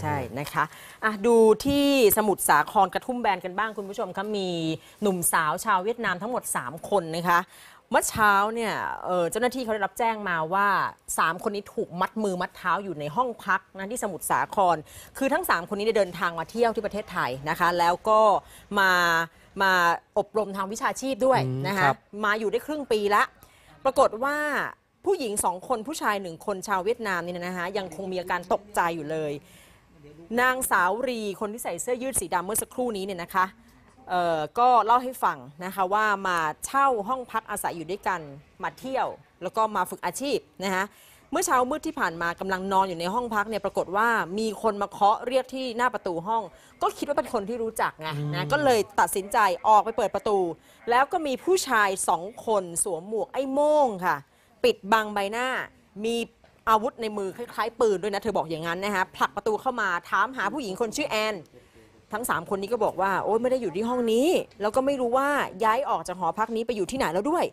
ใช่ นะคะอ่ะ ดูที่สมุทรสาครกระทุ่มแบนกันบ้างคุณผู้ชมคะมีหนุ่มสาวชาวเวียดนามทั้งหมด 3 คนนะคะเมื่อเช้าเนี่ยเจ้าหน้าที่เขาได้รับแจ้งมาว่า3คนนี้ถูกมัดมือมัดเท้าอยู่ในห้องพักนะที่สมุทรสาคร คือทั้ง3คนนี้ได้เดินทางมาเที่ยวที่ประเทศไทยนะคะแล้วก็มามาอบรมทางวิชาชีพด้วยนะคะคมาอยู่ได้ครึ่งปีละปรากฏว่าผู้หญิงสองคนผู้ชายหนึ่งคนชาวเวียดนามนี่นะฮะยังคงมีอาการตกใจอยู่เลยนางสาวรีคนที่ใส่เสื้อยืดสีดำเมื่อสักครู่นี้เนี่ยนะคะเอ่อก็เล่าให้ฟังนะคะว่ามาเช่าห้องพักอาศัยอยู่ด้วยกันมาเที่ยว แล้วก็มาฝึกอาชีพนะคะเมื่อเช้ามืดที่ผ่านมากำลังนอนอยู่ในห้องพักเนี่ยปรากฏว่ามีคนมาเคาะเรียกที่หน้าประตูห้อง ก็คิดว่าเป็นคนที่รู้จักไงนะก็เลยตัดสินใจออกไปเปิดประตู แล้วก็มีผู้ชายสองคนสวมหมวกไอ้โม่งค่ะ ปิดบังใบหน้ามีอาวุธในมือคล้าย ๆ ปืนด้วยนะ เธอบอกอย่างนั้นนะคะผลักประตูเข้ามาถามหาผู้หญิงคนชื่อแอน ทั้ง 3 คนนี้ก็บอกว่าโอ้ยไม่ได้อยู่ที่ห้องนี้แล้วก็ไม่รู้ว่าย้ายออกจากหอพักนี้ไปอยู่ที่ไหนแล้วด้วย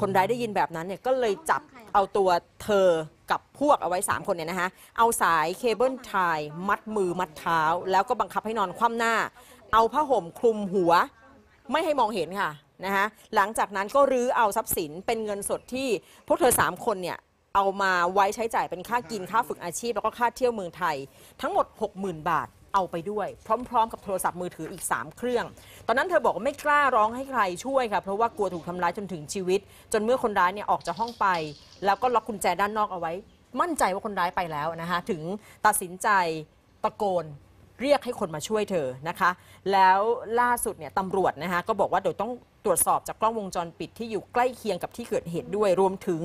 คนร้ายได้ยินแบบนั้นเนี่ยก็เลยจับเอาตัวเธอกับพวกเอาไว้ 3 คนเนี่ยนะคะเอาสายเคเบิลทายมัดมือมัดเท้า แล้วก็บังคับให้นอนคว่ำหน้า เอาผ้าห่มคลุมหัวไม่ให้มองเห็นค่ะนะคะหลังจากนั้นก็รื้อเอาทรัพย์สินเป็นเงินสดที่พวกเธอ 3 คนเนี่ยเอามาไว้ใช้จ่ายเป็นค่ากิน ค่าฝึกอาชีพ แล้วก็ค่าเที่ยวเมืองไทย ทั้งหมด60,000 บาทเอาไปด้วย พร้อมๆ กับโทรศัพท์มือถืออีก 3 เครื่อง ตอนนั้นเธอบอกว่าไม่กล้าร้องให้ใครช่วยค่ะเพราะว่ากลัวถูกทำร้ายจนถึงชีวิต จนเมื่อคนร้ายเนี่ยออกจากห้องไป แล้วก็ล็อกกุญแจด้านนอกเอาไว้ มั่นใจว่าคนร้ายไปแล้วนะคะถึงตัดสินใจตะโกนเรียกให้คนมาช่วยเธอนะคะแล้วล่าสุดเนี่ยตำรวจนะคะก็บอกว่าเดี๋ยวต้องตรวจสอบจากกล้องวงจรปิดที่อยู่ใกล้เคียงกับที่เกิดเหตุด้วยรวมถึง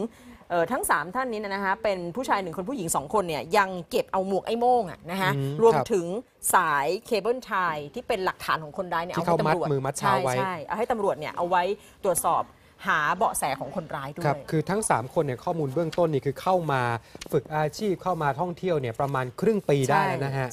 ทั้ง 3 ท่านนี้นะคะเป็นผู้ชายหนึ่งคนผู้หญิง 2 คนเนี่ยยังเก็บเอาหมวกไอ้โม่งอะนะคะรวมถึงสายเคเบิลชายที่เป็นหลักฐานของคนร้ายเนี่ยเอาให้ตำรวจมือมัดเช้าไว้ใช่ เอาให้ตำรวจเนี่ยเอาไว้ตรวจสอบหาเบาะแสของคนร้ายด้วยครับคือทั้ง 3 คนเนี่ยข้อมูลเบื้องต้นนี่คือเข้ามาฝึกอาชีพเข้ามาท่องเที่ยวเนี่ยประมาณครึ่งปีได้นะฮะ